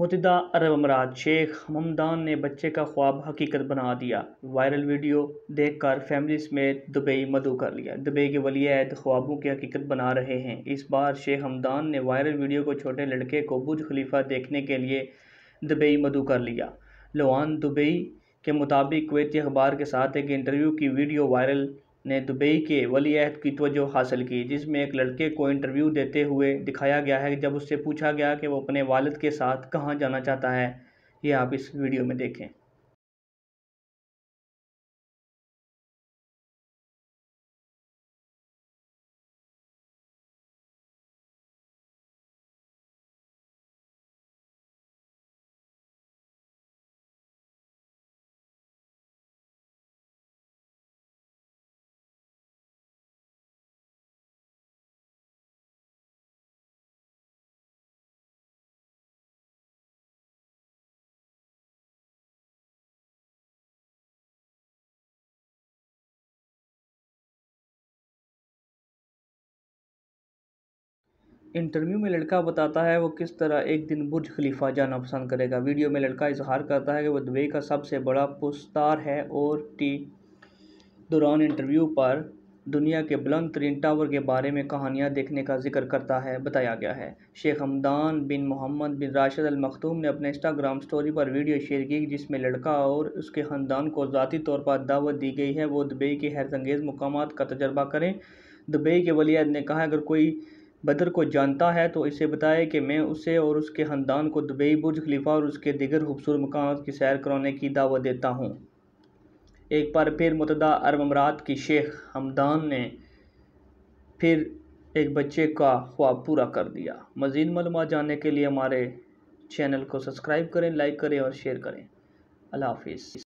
मुतदा अरब अमरात शेख हमदान ने बच्चे का ख्वाब हकीकत बना दिया वायरल वीडियो देखकर फैमिली समेत दुबई मधु कर लिया दुबई के वली आयद ख्वाबों की हकीकत बना रहे हैं इस बार शेख हमदान ने वायरल वीडियो को छोटे लड़के को बुज खलीफा देखने के लिए दुबई मधु कर लिया लवान दुबई के मुताबिक कुवैती अखबार के साथ एक इंटरव्यू की वीडियो वायरल ने दुबई के वलीहद की तवज्जो हासिल की जिसमें एक लड़के को इंटरव्यू देते हुए दिखाया गया है जब उससे पूछा गया कि वो अपने वालिद के साथ कहाँ जाना चाहता है ये आप इस वीडियो में देखें इंटरव्यू में लड़का बताता है वो किस तरह एक दिन बुर्ज खलीफा जाना पसंद करेगा वीडियो में लड़का इजहार करता है कि वो दुबई का सबसे बड़ा पुस्तार है और टी दौरान इंटरव्यू पर दुनिया के बुलंद तरीन टावर के बारे में कहानियाँ देखने का जिक्र करता है बताया गया है शेख हमदान बिन मोहम्मद बिन राशिद अल मखतूम ने अपने इंस्टाग्राम स्टोरी पर वीडियो शेयर की जिसमें लड़का और उसके ख़ानदान को ज़ाती तौर पर दावत दी गई है वो दुबई के हैरतंगेज़ मकाम का तजर्बा करें दुबई के वलियाद ने कहा अगर कोई बदर को जानता है तो इसे बताए कि मैं उसे और उसके ख़ानदान को दुबई बुर्ज खलीफा और उसके दिगर खूबसूरत मकाम की सैर कराने की दावत देता हूँ एक बार फिर मतदा अरब अमरात की शेख हमदान ने फिर एक बच्चे का ख्वाब पूरा कर दिया मज़ीद मालूम जानने के लिए हमारे चैनल को सब्सक्राइब करें लाइक करें और शेयर करें अल्लाह हाफिज़